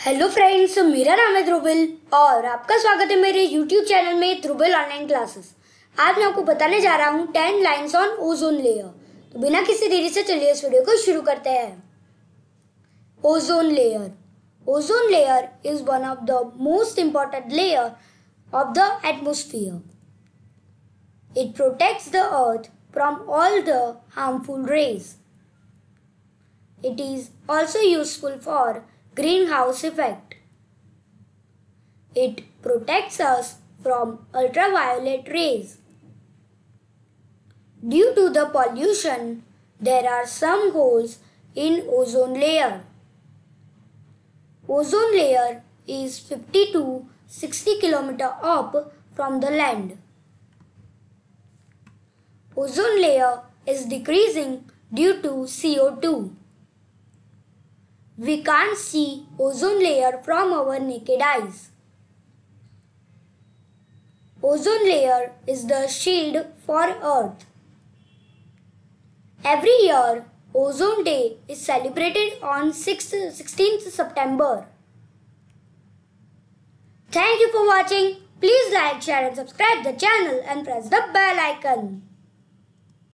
Hello friends मेरा नाम है ध्रुबिल और आपका स्वागत है मेरे यूट्यूब चैनल में ध्रुबिल ऑनलाइन क्लासेस आज मैं आपको बताने जा रहा हूँ ten lines on ozone layer तो बिना किसी देरी से चलिए इस वीडियो को शुरू करते हैं ozone layer ozone layer is one of the most important layer of the atmosphere it protects the earth from all the harmful rays it is also useful for greenhouse effect. It protects us from ultraviolet rays. Due to the pollution, there are some holes in ozone layer. Ozone layer is 50 to 60 km up from the land. Ozone layer is decreasing due to CO2. We can't see ozone layer from our naked eyes. Ozone layer is the shield for Earth. Every year, Ozone Day is celebrated on 6th, 16th September. Thank you for watching. Please like, share and subscribe the channel and press the bell icon.